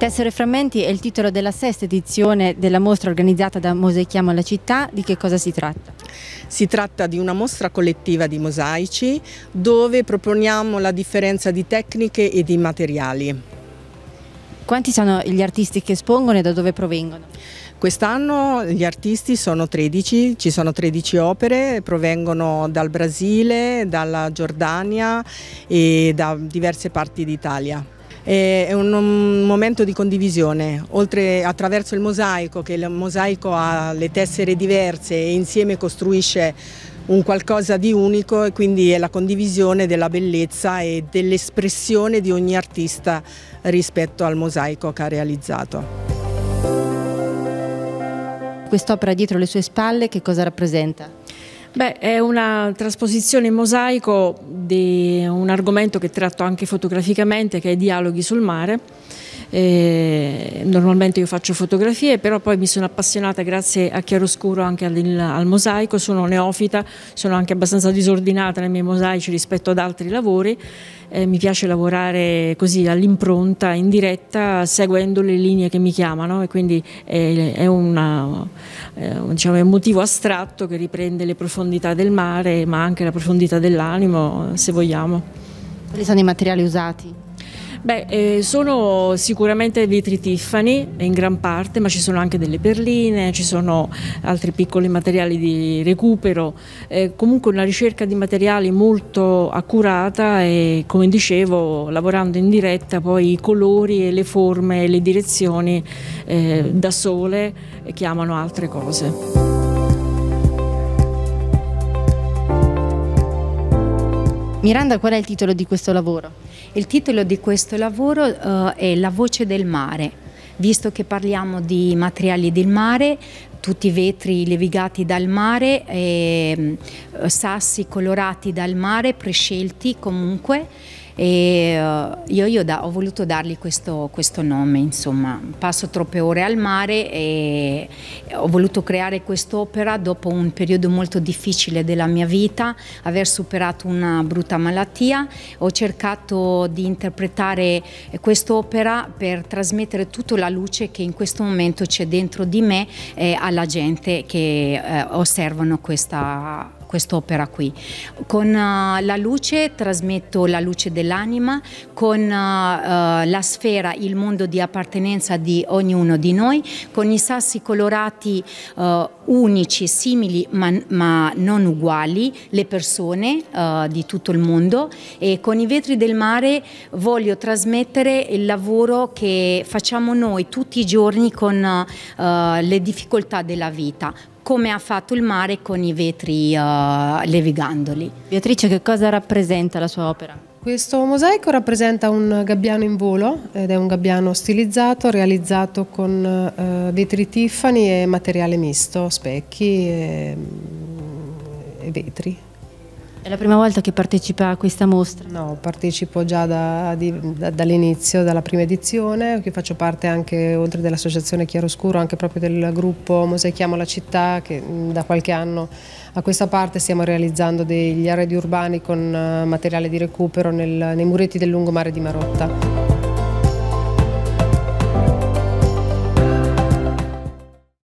Tessere frammenti è il titolo della sesta edizione della mostra organizzata da Mosaichiamo alla città. Di che cosa si tratta? Si tratta di una mostra collettiva di mosaici dove proponiamo la differenza di tecniche e di materiali. Quanti sono gli artisti che espongono e da dove provengono? Quest'anno gli artisti sono 13, ci sono 13 opere, provengono dal Brasile, dalla Giordania e da diverse parti d'Italia è un momento di condivisione, oltre attraverso il mosaico, che il mosaico ha le tessere diverse e insieme costruisce un qualcosa di unico e quindi è la condivisione della bellezza e dell'espressione di ogni artista rispetto al mosaico che ha realizzato. Quest'opera dietro le sue spalle che cosa rappresenta? Beh, è una trasposizione in mosaico di un argomento che tratto anche fotograficamente, che è i dialoghi sul mare eh, normalmente io faccio fotografie, però poi mi sono appassionata grazie a chiaroscuro anche al, al mosaico, sono neofita, sono anche abbastanza disordinata nei miei mosaici rispetto ad altri lavori. Eh, mi piace lavorare così all'impronta, in diretta, seguendo le linee che mi chiamano e quindi è, è, una, è, diciamo, è, un motivo astratto che riprende le profondità del mare ma anche la profondità dell'animo se vogliamo. Quali sono i materiali usati? Beh, eh, sono sicuramente vetri Tiffany in gran parte, ma ci sono anche delle perline, ci sono altri piccoli materiali di recupero, eh, comunque una ricerca di materiali molto accurata e come dicevo lavorando in diretta poi i colori e le forme e le direzioni eh, da sole eh, chiamano altre cose. Miranda, qual è il titolo di questo lavoro? Il titolo di questo lavoro uh, è La voce del mare. Visto che parliamo di materiali del mare, tutti i vetri levigati dal mare, e, ehm, sassi colorati dal mare, prescelti comunque, e uh, io, io da, ho voluto dargli questo, questo, nome, insomma, passo troppe ore al mare e ho voluto creare quest'opera dopo un periodo molto difficile della mia vita, aver superato una brutta malattia, ho cercato di interpretare quest'opera per trasmettere tutta la luce che in questo momento c'è dentro di me eh, alla gente che eh, osservano questa quest'opera qui. Con uh, la luce trasmetto la luce dell'anima, con uh, la sfera il mondo di appartenenza di ognuno di noi, con i sassi colorati uh, unici, simili ma, ma, non uguali, le persone di tutto il mondo e con i vetri del mare voglio trasmettere il lavoro che facciamo noi tutti i giorni con le difficoltà della vita come ha fatto il mare con i vetri uh, eh, levigandoli. Beatrice, che cosa rappresenta la sua opera? Questo mosaico rappresenta un gabbiano in volo ed è un gabbiano stilizzato, realizzato con uh, vetri Tiffany e materiale misto, specchi e, mm, e vetri. È la prima volta che partecipa a questa mostra? No, partecipo già da, da, dall'inizio, dalla prima edizione, che faccio parte anche, oltre dell'associazione Chiaroscuro, anche proprio del gruppo Mosechiamo la città, che da qualche anno a questa parte stiamo realizzando degli arredi urbani con eh, materiale di recupero nel, nei muretti del lungomare di Marotta.